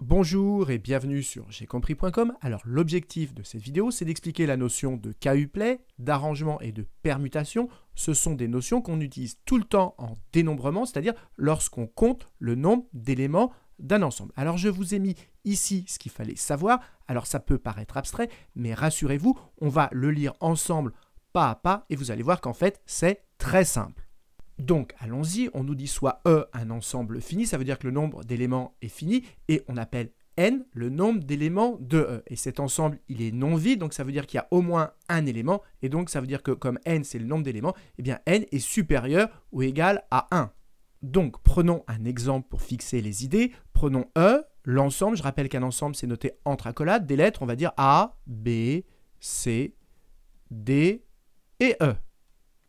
Bonjour et bienvenue sur compris.com, Alors l'objectif de cette vidéo, c'est d'expliquer la notion de Play, d'arrangement et de permutation. Ce sont des notions qu'on utilise tout le temps en dénombrement, c'est-à-dire lorsqu'on compte le nombre d'éléments d'un ensemble. Alors je vous ai mis ici ce qu'il fallait savoir. Alors ça peut paraître abstrait, mais rassurez-vous, on va le lire ensemble pas à pas et vous allez voir qu'en fait, c'est très simple. Donc allons-y, on nous dit soit E un ensemble fini, ça veut dire que le nombre d'éléments est fini, et on appelle N le nombre d'éléments de E. Et cet ensemble, il est non vide, donc ça veut dire qu'il y a au moins un élément, et donc ça veut dire que comme N c'est le nombre d'éléments, eh bien N est supérieur ou égal à 1. Donc prenons un exemple pour fixer les idées, prenons E, l'ensemble, je rappelle qu'un ensemble c'est noté entre accolades, des lettres, on va dire A, B, C, D et E.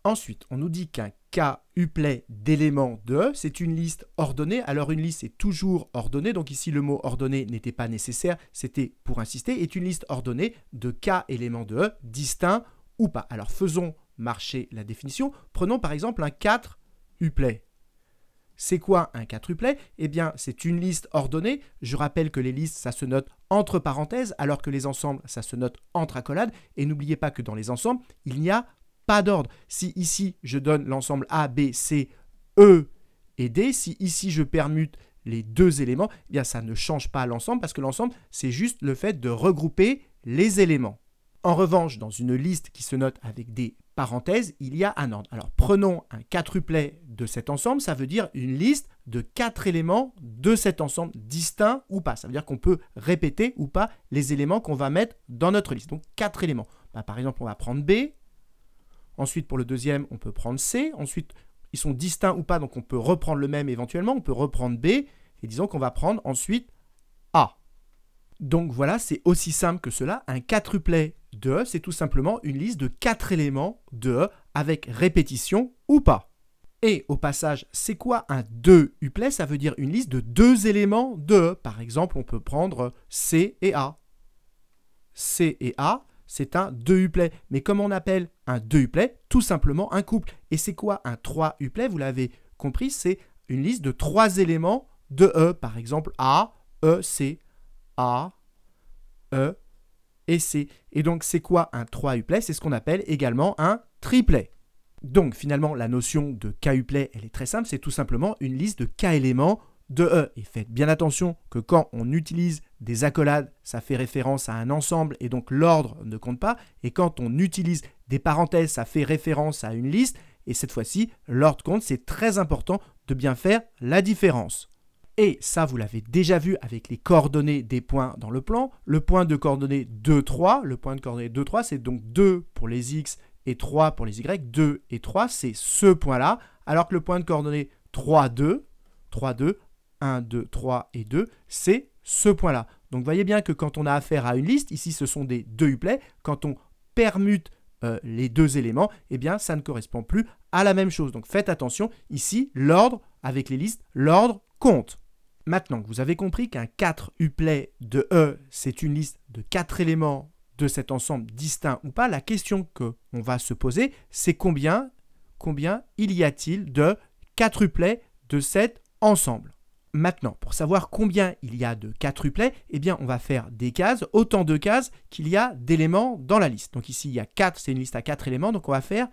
Ensuite, on nous dit qu'un K uplet d'éléments de, c'est une liste ordonnée. Alors une liste est toujours ordonnée, donc ici le mot ordonnée n'était pas nécessaire, c'était pour insister, est une liste ordonnée de K éléments de E, distincts ou pas. Alors faisons marcher la définition. Prenons par exemple un 4 uplet. C'est quoi un 4 4-uplet Eh bien, c'est une liste ordonnée. Je rappelle que les listes, ça se note entre parenthèses, alors que les ensembles, ça se note entre accolades. Et n'oubliez pas que dans les ensembles, il n'y a pas d'ordre. Si ici, je donne l'ensemble A, B, C, E et D, si ici, je permute les deux éléments, eh bien ça ne change pas l'ensemble parce que l'ensemble, c'est juste le fait de regrouper les éléments. En revanche, dans une liste qui se note avec des parenthèses, il y a un ordre. Alors prenons un quadruplet de cet ensemble, ça veut dire une liste de quatre éléments de cet ensemble distincts ou pas. Ça veut dire qu'on peut répéter ou pas les éléments qu'on va mettre dans notre liste. Donc quatre éléments. Bah, par exemple, on va prendre B, Ensuite, pour le deuxième, on peut prendre C. Ensuite, ils sont distincts ou pas, donc on peut reprendre le même éventuellement. On peut reprendre B. Et disons qu'on va prendre ensuite A. Donc voilà, c'est aussi simple que cela. Un 4uplet de E, c'est tout simplement une liste de quatre éléments de E avec répétition ou pas. Et au passage, c'est quoi un 2 uplet Ça veut dire une liste de deux éléments de E. Par exemple, on peut prendre C et A. C et A, c'est un 2 uplet. Mais comme on appelle un 2 uplet Tout simplement un couple. Et c'est quoi un 3 uplet Vous l'avez compris, c'est une liste de trois éléments de E. Par exemple, A, E, C. A, E et C. Et donc, c'est quoi un 3 uplet C'est ce qu'on appelle également un triplet. Donc, finalement, la notion de K-uplet, elle est très simple. C'est tout simplement une liste de K éléments de E. Et faites bien attention que quand on utilise des accolades, ça fait référence à un ensemble et donc l'ordre ne compte pas. Et quand on utilise des parenthèses, ça fait référence à une liste. Et cette fois-ci, l'ordre compte. C'est très important de bien faire la différence. Et ça, vous l'avez déjà vu avec les coordonnées des points dans le plan. Le point de coordonnées 2, 3, le point de coordonnée 2, 3, c'est donc 2 pour les x et 3 pour les y. 2 et 3, c'est ce point-là. Alors que le point de coordonnée 3, 2, 3, 2, 1, 2, 3 et 2, c'est ce point-là. Donc voyez bien que quand on a affaire à une liste, ici ce sont des deux uplets, quand on permute euh, les deux éléments, eh bien ça ne correspond plus à la même chose. Donc faites attention, ici l'ordre avec les listes, l'ordre compte. Maintenant que vous avez compris qu'un 4 uplet de E, c'est une liste de 4 éléments de cet ensemble distinct ou pas, la question qu'on va se poser, c'est combien, combien il y a-t-il de 4 quatre-uplets de cet ensemble Maintenant, pour savoir combien il y a de 4 eh bien, on va faire des cases, autant de cases qu'il y a d'éléments dans la liste. Donc ici, il y a 4, c'est une liste à 4 éléments, donc on va faire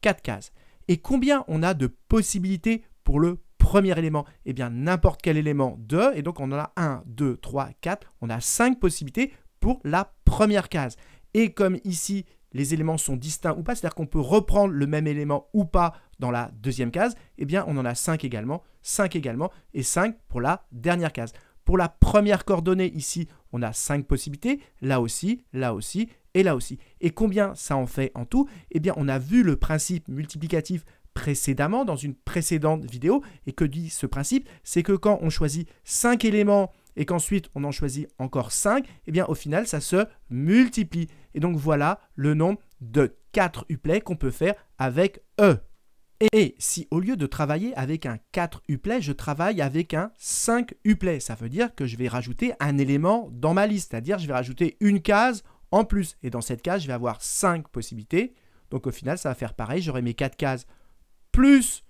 4 cases. Et combien on a de possibilités pour le premier élément Eh bien, n'importe quel élément de, et donc on en a 1, 2, 3, 4, on a 5 possibilités pour la première case. Et comme ici, les éléments sont distincts ou pas, c'est-à-dire qu'on peut reprendre le même élément ou pas dans la deuxième case, eh bien on en a 5 également, 5 également, et 5 pour la dernière case. Pour la première coordonnée ici, on a 5 possibilités, là aussi, là aussi, et là aussi. Et combien ça en fait en tout Eh bien on a vu le principe multiplicatif précédemment dans une précédente vidéo, et que dit ce principe C'est que quand on choisit 5 éléments et qu'ensuite on en choisit encore 5, eh bien au final ça se multiplie. Et donc voilà le nombre de 4 uplets qu'on peut faire avec E. Et si au lieu de travailler avec un 4 uplet, je travaille avec un 5 uplet, ça veut dire que je vais rajouter un élément dans ma liste, c'est-à-dire je vais rajouter une case en plus. Et dans cette case, je vais avoir 5 possibilités. Donc au final, ça va faire pareil, j'aurai mes 4 cases plus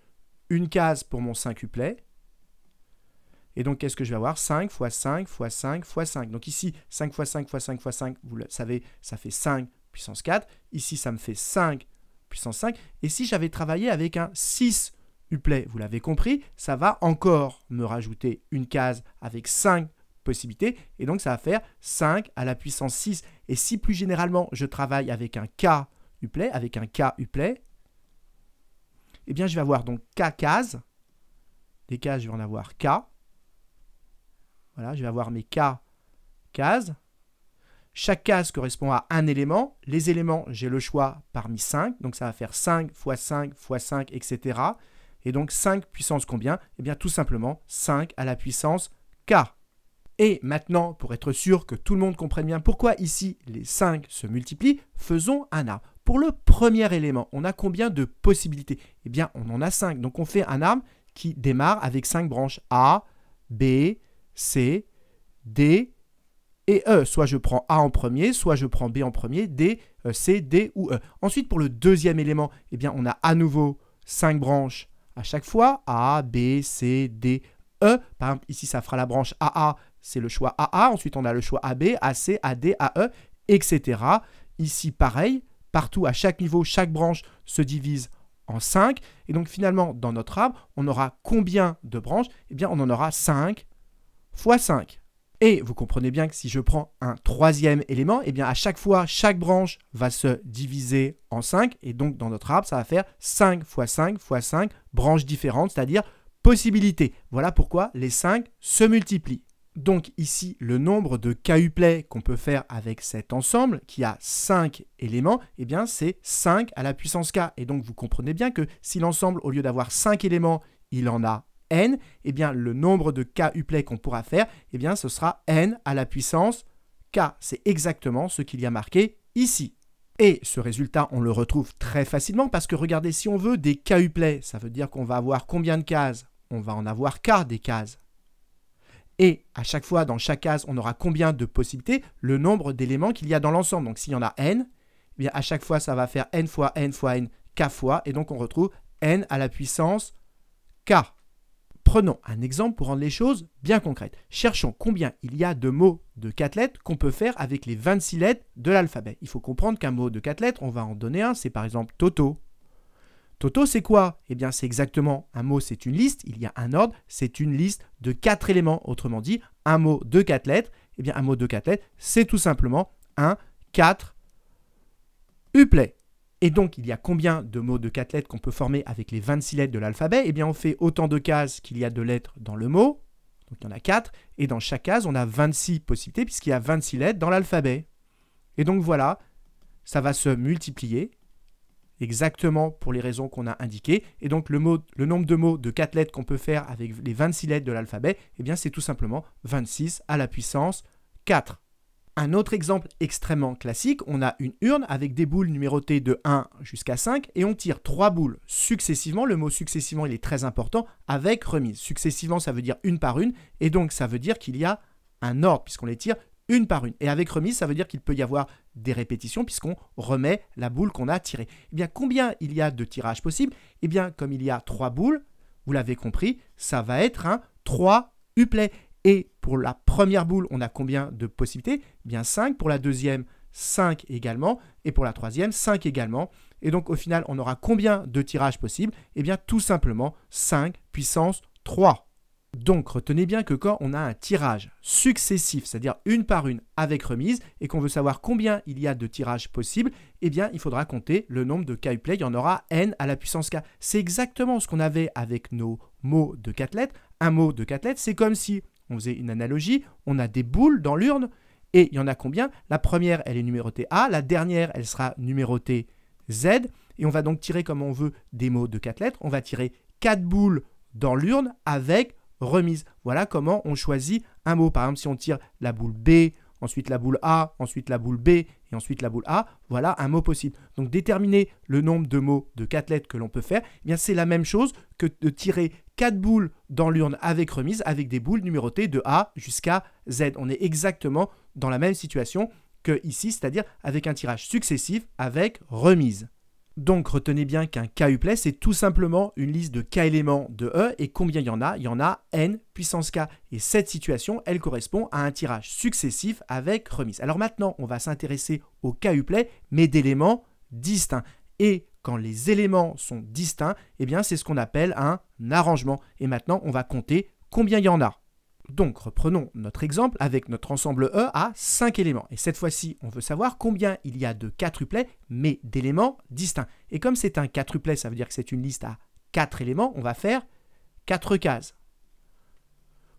une case pour mon 5 uplet et donc, qu'est-ce que je vais avoir 5 x 5 x 5 x 5. Donc ici, 5 x 5 x 5 x 5, vous le savez, ça fait 5 puissance 4. Ici, ça me fait 5 puissance 5. Et si j'avais travaillé avec un 6 uplet, vous l'avez compris, ça va encore me rajouter une case avec 5 possibilités. Et donc, ça va faire 5 à la puissance 6. Et si plus généralement, je travaille avec un K uplet, avec un K uplet, eh bien, je vais avoir donc K cases. Des cases, je vais en avoir K. Voilà, je vais avoir mes K cases. Chaque case correspond à un élément. Les éléments, j'ai le choix parmi 5. Donc ça va faire 5 x 5 x 5, etc. Et donc 5 puissance combien Eh bien tout simplement 5 à la puissance k. Et maintenant, pour être sûr que tout le monde comprenne bien pourquoi ici les 5 se multiplient, faisons un arbre. Pour le premier élément, on a combien de possibilités Eh bien, on en a 5. Donc on fait un arbre qui démarre avec 5 branches A, B, C, D et E. Soit je prends A en premier, soit je prends B en premier, D, e, C, D ou E. Ensuite, pour le deuxième élément, eh bien, on a à nouveau 5 branches à chaque fois. A, B, C, D, E. Par exemple, ici, ça fera la branche AA, c'est le choix AA. Ensuite, on a le choix AB, AC, AD, AE, etc. Ici, pareil, partout, à chaque niveau, chaque branche se divise en 5. Et donc, finalement, dans notre arbre, on aura combien de branches Eh bien, on en aura 5, fois 5. Et vous comprenez bien que si je prends un troisième élément, et eh bien à chaque fois, chaque branche va se diviser en 5. Et donc dans notre arbre, ça va faire 5 fois 5 fois 5 branches différentes, c'est-à-dire possibilités. Voilà pourquoi les 5 se multiplient. Donc ici, le nombre de cahuplets qu'on peut faire avec cet ensemble, qui a 5 éléments, et eh bien c'est 5 à la puissance k. Et donc vous comprenez bien que si l'ensemble, au lieu d'avoir 5 éléments, il en a n, eh bien, le nombre de k uplets qu'on pourra faire, eh bien, ce sera n à la puissance k. C'est exactement ce qu'il y a marqué ici. Et ce résultat, on le retrouve très facilement parce que regardez, si on veut des k uplets, ça veut dire qu'on va avoir combien de cases On va en avoir k des cases. Et à chaque fois, dans chaque case, on aura combien de possibilités Le nombre d'éléments qu'il y a dans l'ensemble. Donc s'il y en a n, eh bien à chaque fois, ça va faire n fois n fois n, k fois. Et donc on retrouve n à la puissance k. Prenons un exemple pour rendre les choses bien concrètes. Cherchons combien il y a de mots de 4 lettres qu'on peut faire avec les 26 lettres de l'alphabet. Il faut comprendre qu'un mot de 4 lettres, on va en donner un, c'est par exemple Toto. Toto, c'est quoi Eh bien, c'est exactement un mot, c'est une liste, il y a un ordre, c'est une liste de 4 éléments. Autrement dit, un mot de 4 lettres, eh bien, un mot de 4 lettres, c'est tout simplement un 4 uplet et donc, il y a combien de mots de 4 lettres qu'on peut former avec les 26 lettres de l'alphabet Eh bien, on fait autant de cases qu'il y a de lettres dans le mot. Donc, il y en a 4. Et dans chaque case, on a 26 possibilités puisqu'il y a 26 lettres dans l'alphabet. Et donc, voilà, ça va se multiplier exactement pour les raisons qu'on a indiquées. Et donc, le, nombre de mots de 4 lettres qu'on peut faire avec les 26 lettres de l'alphabet, eh bien, c'est tout simplement 26 à la puissance 4. Un autre exemple extrêmement classique, on a une urne avec des boules numérotées de 1 jusqu'à 5 et on tire 3 boules successivement. Le mot successivement, il est très important avec remise. Successivement, ça veut dire une par une et donc ça veut dire qu'il y a un ordre puisqu'on les tire une par une. Et avec remise, ça veut dire qu'il peut y avoir des répétitions puisqu'on remet la boule qu'on a tirée. Eh bien, combien il y a de tirages possibles Eh bien, comme il y a 3 boules, vous l'avez compris, ça va être un 3 uplay. Et pour la première boule, on a combien de possibilités eh Bien 5. Pour la deuxième, 5 également. Et pour la troisième, 5 également. Et donc au final, on aura combien de tirages possibles Eh bien tout simplement 5 puissance 3. Donc retenez bien que quand on a un tirage successif, c'est-à-dire une par une avec remise, et qu'on veut savoir combien il y a de tirages possibles, eh bien il faudra compter le nombre de cas play il y en aura n à la puissance k. C'est exactement ce qu'on avait avec nos mots de 4 lettres. Un mot de 4 lettres, c'est comme si on faisait une analogie, on a des boules dans l'urne, et il y en a combien La première, elle est numérotée A, la dernière, elle sera numérotée Z, et on va donc tirer comme on veut des mots de quatre lettres, on va tirer quatre boules dans l'urne avec remise. Voilà comment on choisit un mot. Par exemple, si on tire la boule B ensuite la boule A, ensuite la boule B et ensuite la boule A. Voilà un mot possible. Donc déterminer le nombre de mots de quatre lettres que l'on peut faire, eh bien c'est la même chose que de tirer quatre boules dans l'urne avec remise avec des boules numérotées de A jusqu'à Z. On est exactement dans la même situation que ici, c'est-à-dire avec un tirage successif avec remise. Donc retenez bien qu'un K uplet, c'est tout simplement une liste de K éléments de E et combien il y en a Il y en a N puissance K. Et cette situation, elle correspond à un tirage successif avec remise. Alors maintenant, on va s'intéresser au K uplet, mais d'éléments distincts. Et quand les éléments sont distincts, eh bien c'est ce qu'on appelle un arrangement. Et maintenant, on va compter combien il y en a. Donc reprenons notre exemple avec notre ensemble E à 5 éléments. Et cette fois-ci, on veut savoir combien il y a de quadruplets, mais d'éléments distincts. Et comme c'est un quadruplet, ça veut dire que c'est une liste à 4 éléments, on va faire 4 cases.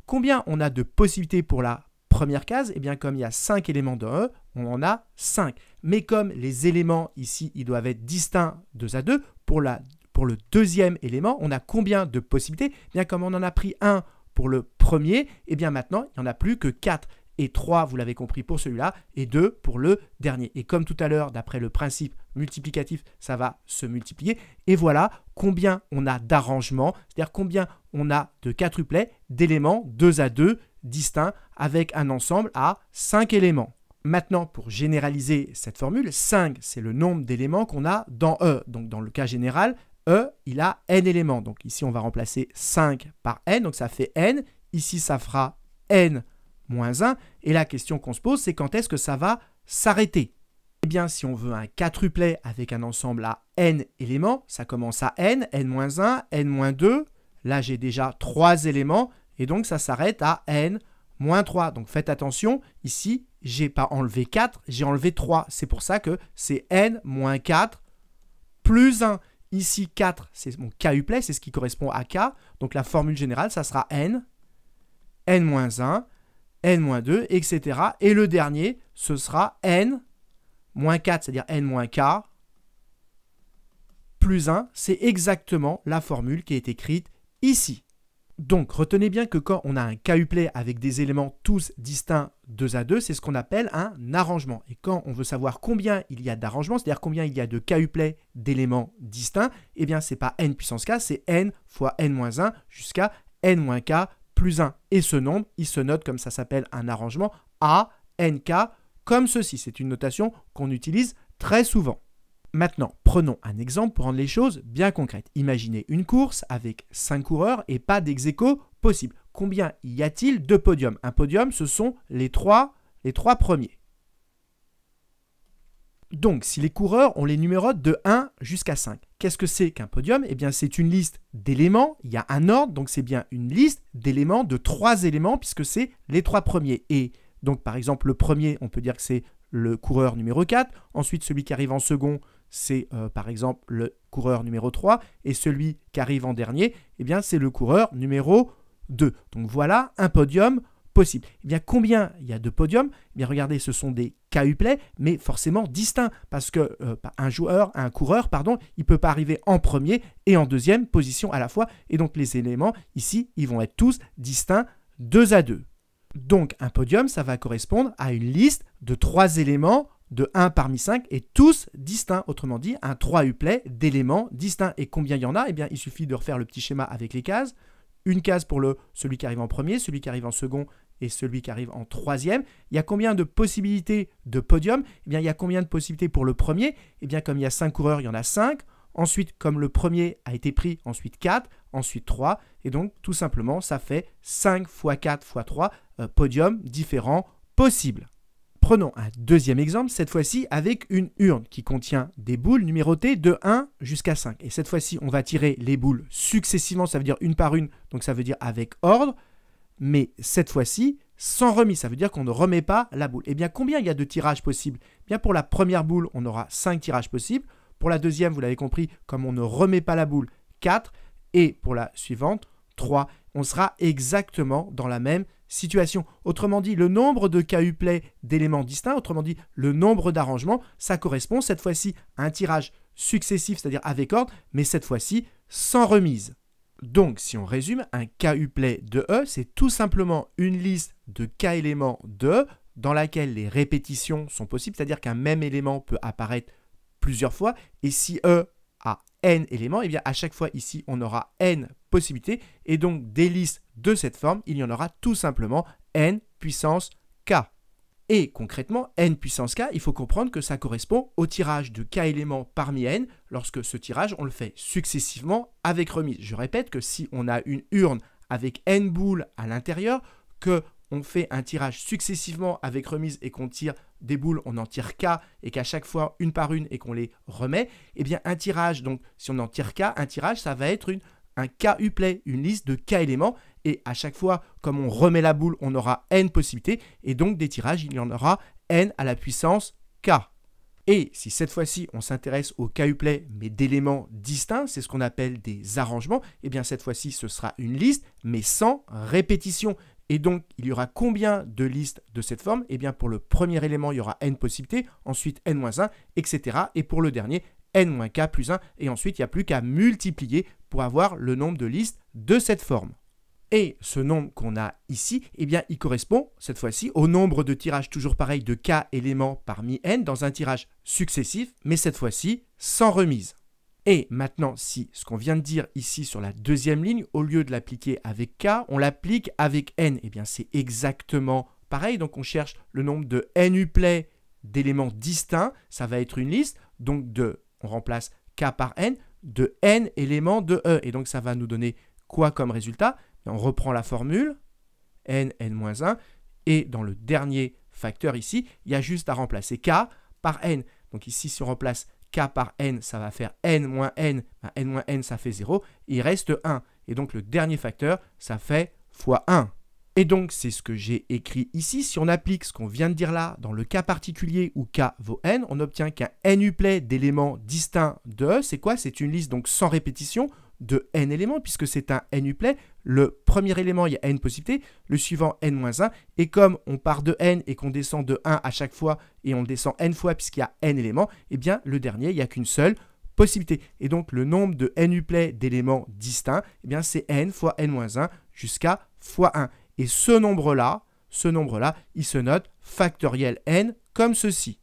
Combien on a de possibilités pour la première case Eh bien, comme il y a 5 éléments dans E, on en a 5. Mais comme les éléments ici, ils doivent être distincts 2 à 2, pour, la, pour le deuxième élément, on a combien de possibilités eh bien, comme on en a pris un pour le premier, et eh bien maintenant, il n'y en a plus que 4 et 3, vous l'avez compris, pour celui-là, et 2 pour le dernier. Et comme tout à l'heure, d'après le principe multiplicatif, ça va se multiplier. Et voilà combien on a d'arrangements, c'est-à-dire combien on a de quadruplets, d'éléments 2 à 2 distincts, avec un ensemble à 5 éléments. Maintenant, pour généraliser cette formule, 5, c'est le nombre d'éléments qu'on a dans E. Donc, dans le cas général, E, il a n éléments. Donc ici, on va remplacer 5 par n, donc ça fait n. Ici, ça fera n moins 1. Et la question qu'on se pose, c'est quand est-ce que ça va s'arrêter Eh bien, si on veut un quadruplet avec un ensemble à n éléments, ça commence à n, n-1, moins n-2. moins Là, j'ai déjà 3 éléments, et donc ça s'arrête à n moins 3. Donc faites attention, ici, je n'ai pas enlevé 4, j'ai enlevé 3. C'est pour ça que c'est n moins 4 plus 1. Ici, 4, c'est mon k uplet, c'est ce qui correspond à k. Donc la formule générale, ça sera n, n-1, n-2, etc. Et le dernier, ce sera n 4, c'est-à-dire n k, plus 1, c'est exactement la formule qui est écrite ici. Donc, retenez bien que quand on a un cahuplet avec des éléments tous distincts deux à deux, c'est ce qu'on appelle un arrangement. Et quand on veut savoir combien il y a d'arrangements, c'est-à-dire combien il y a de k-uplets d'éléments distincts, eh bien, c'est pas n puissance k, c'est n fois n-1 jusqu'à n-k plus 1. Et ce nombre, il se note comme ça s'appelle un arrangement, a, nk, comme ceci. C'est une notation qu'on utilise très souvent. Maintenant, prenons un exemple pour rendre les choses bien concrètes. Imaginez une course avec 5 coureurs et pas dex possible. Combien y a-t-il de podiums Un podium, ce sont les 3 les trois premiers. Donc, si les coureurs, ont les numéros de 1 jusqu'à 5. Qu'est-ce que c'est qu'un podium Eh bien, c'est une liste d'éléments. Il y a un ordre, donc c'est bien une liste d'éléments, de 3 éléments, puisque c'est les 3 premiers. Et donc, par exemple, le premier, on peut dire que c'est le coureur numéro 4. Ensuite, celui qui arrive en second, c'est euh, par exemple le coureur numéro 3, et celui qui arrive en dernier, eh bien c'est le coureur numéro 2. Donc voilà un podium possible. Eh bien, combien il y a de podiums eh bien, regardez, ce sont des Play, mais forcément distincts, parce que euh, un joueur, un coureur, pardon, il peut pas arriver en premier et en deuxième position à la fois, et donc les éléments ici, ils vont être tous distincts deux à deux. Donc, un podium, ça va correspondre à une liste de trois éléments de 1 parmi 5 et tous distincts. Autrement dit, un 3 uplet d'éléments distincts. Et combien il y en a Eh bien, il suffit de refaire le petit schéma avec les cases. Une case pour le celui qui arrive en premier, celui qui arrive en second et celui qui arrive en troisième. Il y a combien de possibilités de podium Eh bien, il y a combien de possibilités pour le premier Eh bien, comme il y a 5 coureurs, il y en a 5. Ensuite, comme le premier a été pris, ensuite 4, ensuite 3. Et donc, tout simplement, ça fait 5 x 4 x 3 euh, podiums différents possibles. Prenons un deuxième exemple, cette fois-ci avec une urne qui contient des boules numérotées de 1 jusqu'à 5. Et cette fois-ci, on va tirer les boules successivement, ça veut dire une par une, donc ça veut dire avec ordre, mais cette fois-ci, sans remis, ça veut dire qu'on ne remet pas la boule. Et eh bien combien il y a de tirages possibles eh bien pour la première boule, on aura 5 tirages possibles. Pour la deuxième, vous l'avez compris, comme on ne remet pas la boule, 4. Et pour la suivante, 3. On sera exactement dans la même situation. Autrement dit, le nombre de K-U-Play e d'éléments distincts, autrement dit, le nombre d'arrangements, ça correspond cette fois-ci à un tirage successif, c'est-à-dire avec ordre, mais cette fois-ci sans remise. Donc, si on résume, un K-U-Play e de E, c'est tout simplement une liste de k éléments de E dans laquelle les répétitions sont possibles, c'est-à-dire qu'un même élément peut apparaître plusieurs fois, et si E n éléments, et eh bien à chaque fois ici, on aura n possibilités. Et donc des listes de cette forme, il y en aura tout simplement n puissance k. Et concrètement, n puissance k, il faut comprendre que ça correspond au tirage de k éléments parmi n, lorsque ce tirage, on le fait successivement avec remise. Je répète que si on a une urne avec n boules à l'intérieur, que on fait un tirage successivement avec remise et qu'on tire des boules, on en tire K et qu'à chaque fois, une par une, et qu'on les remet, eh bien, un tirage, donc si on en tire K, un tirage, ça va être une, un K play, une liste de K éléments. Et à chaque fois, comme on remet la boule, on aura N possibilités. Et donc, des tirages, il y en aura N à la puissance K. Et si cette fois-ci on s'intéresse au play, mais d'éléments distincts, c'est ce qu'on appelle des arrangements, et eh bien cette fois-ci ce sera une liste mais sans répétition. Et donc, il y aura combien de listes de cette forme Eh bien, pour le premier élément, il y aura n possibilités, ensuite n-1, etc. Et pour le dernier, n-k plus 1. Et ensuite, il n'y a plus qu'à multiplier pour avoir le nombre de listes de cette forme. Et ce nombre qu'on a ici, eh bien, il correspond cette fois-ci au nombre de tirages toujours pareil de k éléments parmi n dans un tirage successif, mais cette fois-ci sans remise. Et maintenant, si ce qu'on vient de dire ici sur la deuxième ligne, au lieu de l'appliquer avec K, on l'applique avec N, et eh bien c'est exactement pareil. Donc on cherche le nombre de N uplets d'éléments distincts. Ça va être une liste. Donc de, on remplace K par N, de N éléments de E. Et donc ça va nous donner quoi comme résultat eh On reprend la formule, N, N-1. Et dans le dernier facteur ici, il y a juste à remplacer K par N. Donc ici, si on remplace k par n, ça va faire n moins n, bah, n moins n, ça fait 0, il reste 1. Et donc le dernier facteur, ça fait fois 1. Et donc c'est ce que j'ai écrit ici. Si on applique ce qu'on vient de dire là, dans le cas particulier où k vaut n, on obtient qu'un n-uplet d'éléments distincts de, e, c'est quoi C'est une liste donc sans répétition de n éléments, puisque c'est un n uplet. Le premier élément, il y a n possibilités, le suivant n-1, et comme on part de n et qu'on descend de 1 à chaque fois, et on descend n fois puisqu'il y a n éléments, eh bien le dernier, il n'y a qu'une seule possibilité. Et donc le nombre de n uplets d'éléments distincts, eh bien c'est n fois n-1 jusqu'à fois 1. Et ce nombre-là, ce nombre-là, il se note factoriel n comme ceci.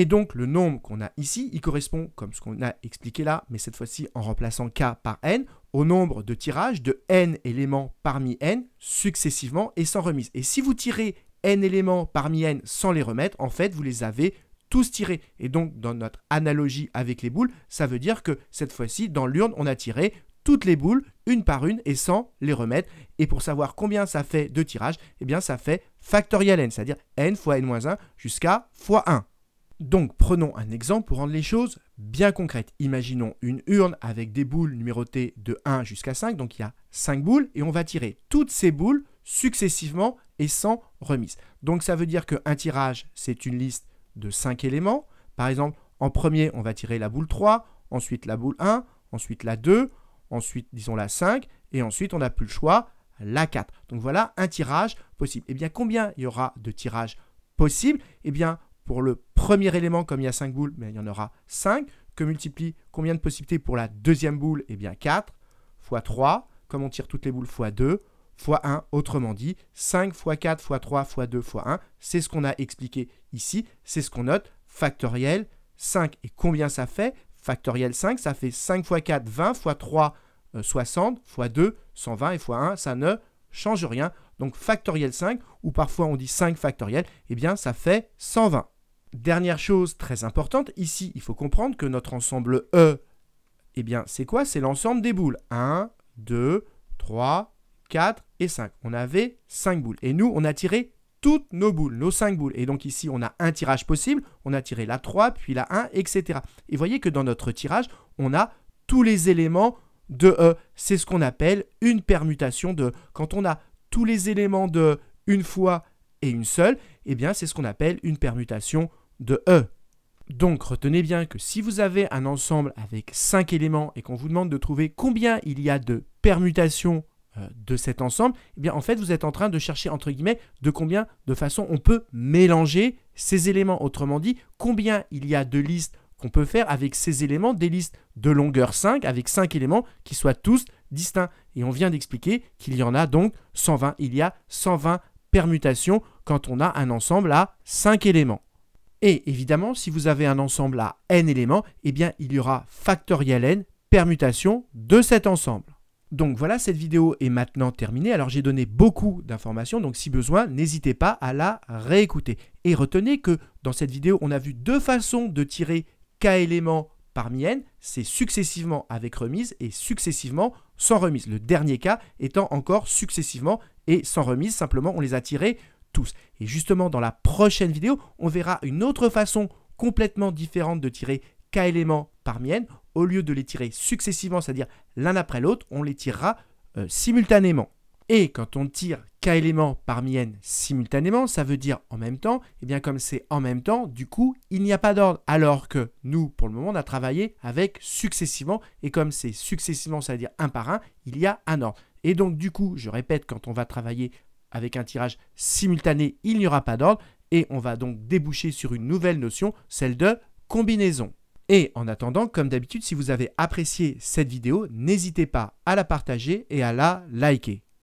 Et donc le nombre qu'on a ici, il correspond, comme ce qu'on a expliqué là, mais cette fois-ci en remplaçant k par n, au nombre de tirages de n éléments parmi n successivement et sans remise. Et si vous tirez n éléments parmi n sans les remettre, en fait, vous les avez tous tirés. Et donc, dans notre analogie avec les boules, ça veut dire que cette fois-ci, dans l'urne, on a tiré toutes les boules, une par une, et sans les remettre. Et pour savoir combien ça fait de tirages, eh bien, ça fait factoriel n, c'est-à-dire n fois n-1 jusqu'à fois 1. Donc prenons un exemple pour rendre les choses bien concrètes. Imaginons une urne avec des boules numérotées de 1 jusqu'à 5, donc il y a 5 boules, et on va tirer toutes ces boules successivement et sans remise. Donc ça veut dire qu'un tirage, c'est une liste de 5 éléments. Par exemple, en premier, on va tirer la boule 3, ensuite la boule 1, ensuite la 2, ensuite disons la 5, et ensuite on n'a plus le choix, la 4. Donc voilà un tirage possible. Et eh bien combien il y aura de tirages possibles Eh bien pour le premier élément, comme il y a 5 boules, mais il y en aura 5, que multiplie combien de possibilités pour la deuxième boule Eh bien 4, x 3, comme on tire toutes les boules, x 2, x 1, autrement dit, 5 x 4 x 3 x 2 x 1, c'est ce qu'on a expliqué ici, c'est ce qu'on note, factoriel 5. Et combien ça fait Factoriel 5, ça fait 5 x 4, 20, x 3, 60, x 2, 120, et x 1, ça ne change rien. Donc factoriel 5, ou parfois on dit 5 factoriel, eh bien ça fait 120. Dernière chose très importante, ici, il faut comprendre que notre ensemble E, eh bien, c'est quoi C'est l'ensemble des boules. 1, 2, 3, 4 et 5. On avait 5 boules. Et nous, on a tiré toutes nos boules, nos 5 boules. Et donc ici, on a un tirage possible. On a tiré la 3, puis la 1, etc. Et vous voyez que dans notre tirage, on a tous les éléments de E. C'est ce qu'on appelle une permutation de... Quand on a tous les éléments de une fois et une seule, eh bien c'est ce qu'on appelle une permutation de E. Donc retenez bien que si vous avez un ensemble avec 5 éléments et qu'on vous demande de trouver combien il y a de permutations euh, de cet ensemble, eh bien en fait vous êtes en train de chercher entre guillemets de combien de façons on peut mélanger ces éléments. Autrement dit, combien il y a de listes qu'on peut faire avec ces éléments, des listes de longueur 5 avec 5 éléments qui soient tous distincts. Et on vient d'expliquer qu'il y en a donc 120. Il y a 120 permutation quand on a un ensemble à 5 éléments. Et évidemment, si vous avez un ensemble à n éléments, eh bien, il y aura factoriel n permutation de cet ensemble. Donc voilà, cette vidéo est maintenant terminée. Alors j'ai donné beaucoup d'informations, donc si besoin, n'hésitez pas à la réécouter. Et retenez que dans cette vidéo, on a vu deux façons de tirer k éléments parmi n, c'est successivement avec remise et successivement sans remise. Le dernier cas étant encore successivement et sans remise, simplement on les a tirés tous. Et justement, dans la prochaine vidéo, on verra une autre façon complètement différente de tirer k éléments parmi n. Au lieu de les tirer successivement, c'est-à-dire l'un après l'autre, on les tirera euh, simultanément. Et quand on tire K éléments parmi N simultanément, ça veut dire en même temps, et eh bien comme c'est en même temps, du coup, il n'y a pas d'ordre. Alors que nous, pour le moment, on a travaillé avec successivement, et comme c'est successivement, ça veut dire un par un, il y a un ordre. Et donc du coup, je répète, quand on va travailler avec un tirage simultané, il n'y aura pas d'ordre, et on va donc déboucher sur une nouvelle notion, celle de combinaison. Et en attendant, comme d'habitude, si vous avez apprécié cette vidéo, n'hésitez pas à la partager et à la liker.